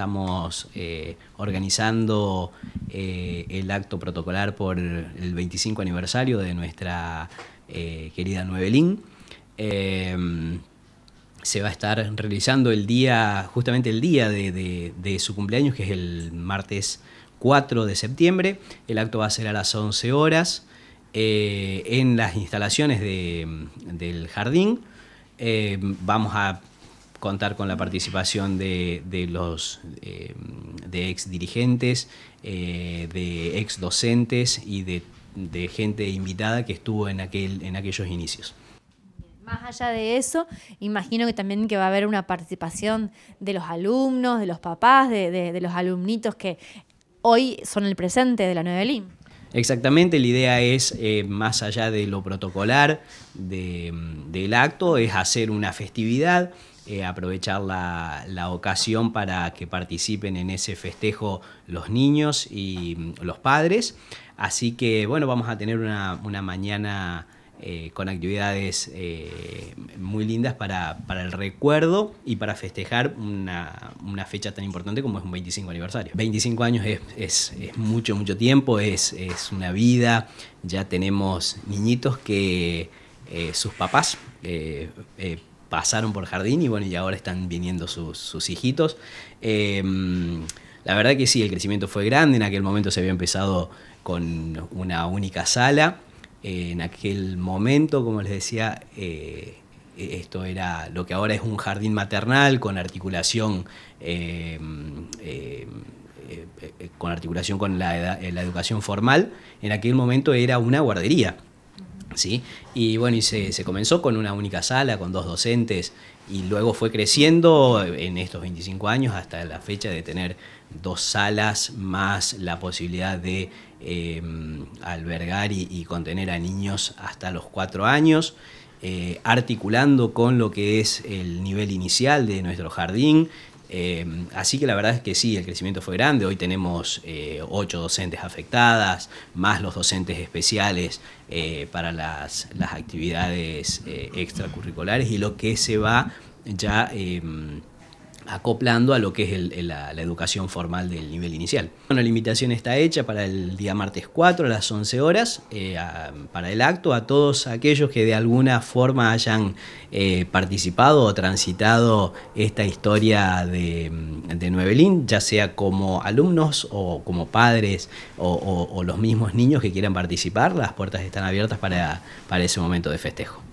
Estamos eh, organizando eh, el acto protocolar por el 25 aniversario de nuestra eh, querida Nuevelín. Em, se va a estar realizando el día, justamente el día de, su cumpleaños, que es el martes 4 de septiembre. El acto va a ser a las 11 horas. en las instalaciones del jardín. Em, vamos a contar con la participación de, los eh, de ex dirigentes, eh, de ex docentes y de, gente invitada que estuvo en, aquel, en aquellos inicios. Más allá de eso, imagino que también que va a haber una participación de los alumnos, de los papás, de, de los alumnitos que hoy son el presente de la Nueva LIM. Exactamente, la idea es, eh, más allá de lo protocolar del acto, es hacer una festividad eh, aprovechar la, ocasión para que participen en ese festejo los niños y mm, los padres. Así que bueno, vamos a tener una, mañana eh, con actividades eh, muy lindas para, el recuerdo y para festejar una, fecha tan importante como es un 25 aniversario. 25 años es, mucho, mucho tiempo, es, es una vida, ya tenemos niñitos que... sus papás pasaron por jardín y bueno, y ahora están viniendo sus, sus hijitos. Em, la verdad que sí, el crecimiento fue grande, en aquel momento se había empezado con una única sala. Eh, en aquel momento, como les decía, eh, esto era lo que ahora es un jardín maternal con articulación em, eh, con articulación con la, educación formal, en aquel momento era una guardería. Y bueno, y se, comenzó con una única sala, con dos docentes, y luego fue creciendo en estos 25 años hasta la fecha de tener dos salas más la posibilidad de em, albergar y, contener a niños hasta los cuatro años. Eh, articulando con lo que es el nivel inicial de nuestro jardín, eh, así que la verdad es que sí, el crecimiento fue grande. Hoy tenemos eh, ocho docentes afectadas, más los docentes especiales eh, para las actividades extracurriculares y lo que se va ya em, acoplando a lo que es la, educación formal del nivel inicial. Bueno, la invitación está hecha para el día martes 4 a las 11 horas, eh, para el acto, a todos aquellos que de alguna forma hayan eh, participado o transitado esta historia de, de Nuevelín, ya sea como alumnos o como padres o, o, los mismos niños que quieran participar, las puertas están abiertas para, para ese momento de festejo.